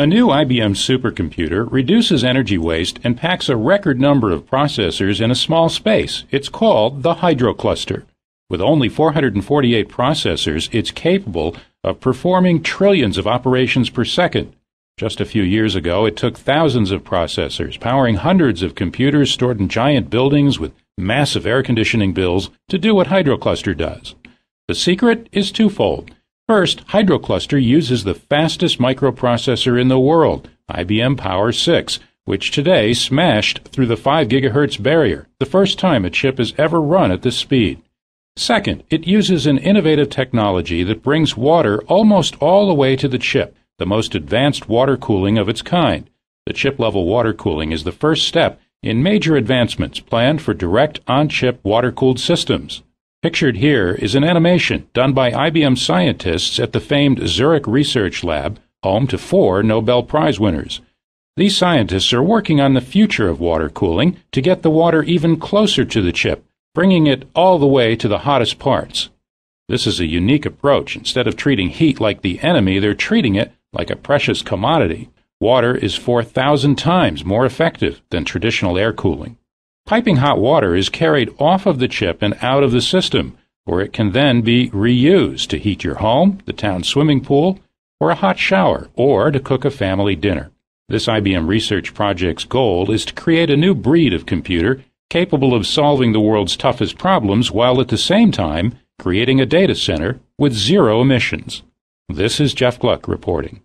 A new IBM supercomputer reduces energy waste and packs a record number of processors in a small space. It's called the Hydro Cluster. With only 448 processors, it's capable of performing trillions of operations per second. Just a few years ago, it took thousands of processors, powering hundreds of computers stored in giant buildings with massive air conditioning bills, to do what HydroCluster does. The secret is twofold. First, HydroCluster uses the fastest microprocessor in the world, IBM Power 6, which today smashed through the 5 GHz barrier, the first time a chip has ever run at this speed. Second, it uses an innovative technology that brings water almost all the way to the chip, the most advanced water cooling of its kind. The chip level water cooling is the first step in major advancements planned for direct on chip water cooled systems. Pictured here is an animation done by IBM scientists at the famed Zurich Research Lab, home to four Nobel Prize winners. These scientists are working on the future of water cooling to get the water even closer to the chip, bringing it all the way to the hottest parts. This is a unique approach. Instead of treating heat like the enemy, they're treating it like a precious commodity. Water is 4,000 times more effective than traditional air cooling. Piping hot water is carried off of the chip and out of the system, where it can then be reused to heat your home, the town swimming pool, or a hot shower, or to cook a family dinner. This IBM research project's goal is to create a new breed of computer capable of solving the world's toughest problems while at the same time creating a data center with zero emissions. This is Jeff Gluck reporting.